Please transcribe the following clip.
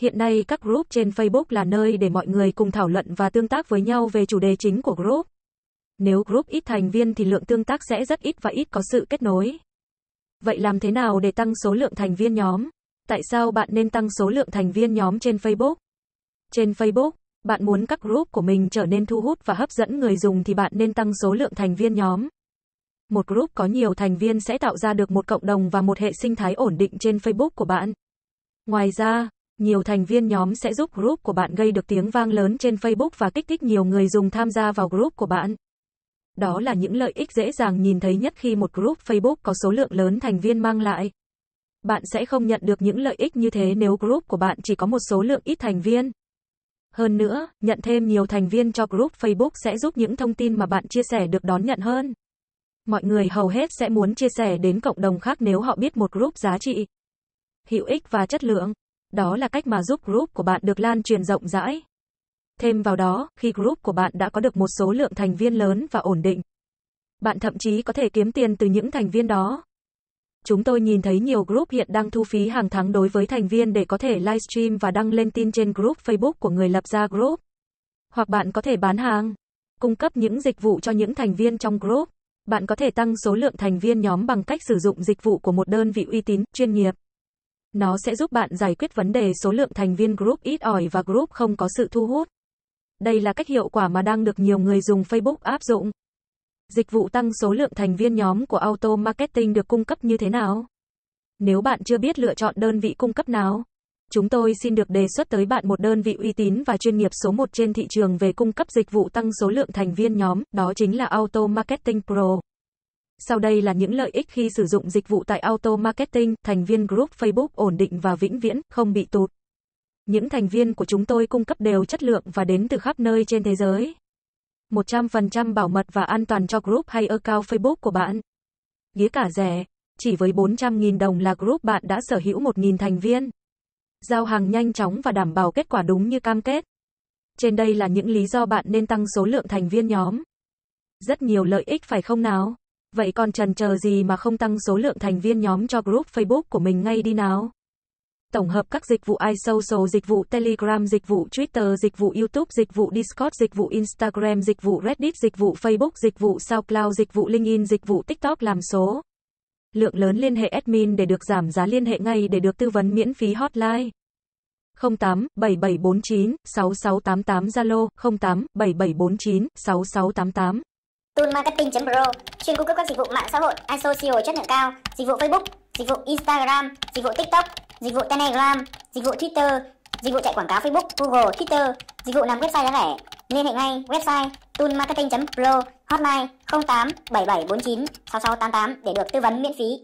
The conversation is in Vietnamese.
Hiện nay các group trên Facebook là nơi để mọi người cùng thảo luận và tương tác với nhau về chủ đề chính của group. Nếu group ít thành viên thì lượng tương tác sẽ rất ít và ít có sự kết nối. Vậy làm thế nào để tăng số lượng thành viên nhóm? Tại sao bạn nên tăng số lượng thành viên nhóm trên Facebook? Trên Facebook, bạn muốn các group của mình trở nên thu hút và hấp dẫn người dùng thì bạn nên tăng số lượng thành viên nhóm. Một group có nhiều thành viên sẽ tạo ra được một cộng đồng và một hệ sinh thái ổn định trên Facebook của bạn. Ngoài ra, nhiều thành viên nhóm sẽ giúp group của bạn gây được tiếng vang lớn trên Facebook và kích thích nhiều người dùng tham gia vào group của bạn. Đó là những lợi ích dễ dàng nhìn thấy nhất khi một group Facebook có số lượng lớn thành viên mang lại. Bạn sẽ không nhận được những lợi ích như thế nếu group của bạn chỉ có một số lượng ít thành viên. Hơn nữa, nhận thêm nhiều thành viên cho group Facebook sẽ giúp những thông tin mà bạn chia sẻ được đón nhận hơn. Mọi người hầu hết sẽ muốn chia sẻ đến cộng đồng khác nếu họ biết một group giá trị, hữu ích và chất lượng. Đó là cách mà giúp group của bạn được lan truyền rộng rãi. Thêm vào đó, khi group của bạn đã có được một số lượng thành viên lớn và ổn định, bạn thậm chí có thể kiếm tiền từ những thành viên đó. Chúng tôi nhìn thấy nhiều group hiện đang thu phí hàng tháng đối với thành viên để có thể livestream và đăng lên tin trên group Facebook của người lập ra group. Hoặc bạn có thể bán hàng, cung cấp những dịch vụ cho những thành viên trong group. Bạn có thể tăng số lượng thành viên nhóm bằng cách sử dụng dịch vụ của một đơn vị uy tín, chuyên nghiệp. Nó sẽ giúp bạn giải quyết vấn đề số lượng thành viên group ít ỏi và group không có sự thu hút. Đây là cách hiệu quả mà đang được nhiều người dùng Facebook áp dụng. Dịch vụ tăng số lượng thành viên nhóm của Auto Marketing được cung cấp như thế nào? Nếu bạn chưa biết lựa chọn đơn vị cung cấp nào, chúng tôi xin được đề xuất tới bạn một đơn vị uy tín và chuyên nghiệp số 1 trên thị trường về cung cấp dịch vụ tăng số lượng thành viên nhóm, đó chính là Auto Marketing Pro. Sau đây là những lợi ích khi sử dụng dịch vụ tại Auto Marketing, thành viên group Facebook ổn định và vĩnh viễn, không bị tụt. Những thành viên của chúng tôi cung cấp đều chất lượng và đến từ khắp nơi trên thế giới. 100% bảo mật và an toàn cho group hay account Facebook của bạn. Giá cả rẻ, chỉ với 400.000 đồng là group bạn đã sở hữu 1.000 thành viên. Giao hàng nhanh chóng và đảm bảo kết quả đúng như cam kết. Trên đây là những lý do bạn nên tăng số lượng thành viên nhóm. Rất nhiều lợi ích phải không nào? Vậy còn trần chờ gì mà không tăng số lượng thành viên nhóm cho group Facebook của mình ngay đi nào? Tổng hợp các dịch vụ iSocial, dịch vụ Telegram, dịch vụ Twitter, dịch vụ YouTube, dịch vụ Discord, dịch vụ Instagram, dịch vụ Reddit, dịch vụ Facebook, dịch vụ SoundCloud, dịch vụ LinkedIn, dịch vụ TikTok làm số. Lượng lớn liên hệ admin để được giảm giá liên hệ ngay để được tư vấn miễn phí hotline. 08 7749 6688 Zalo 08 7749 6688 toolmarketing.pro chuyên cung cấp các dịch vụ mạng xã hội ISO SEO chất lượng cao, dịch vụ Facebook, dịch vụ Instagram, dịch vụ TikTok, dịch vụ Telegram, dịch vụ Twitter, dịch vụ chạy quảng cáo Facebook, Google, Twitter, dịch vụ làm website giá rẻ. Liên hệ ngay website toolmarketing.pro hotline 08 7749 6688 để được tư vấn miễn phí.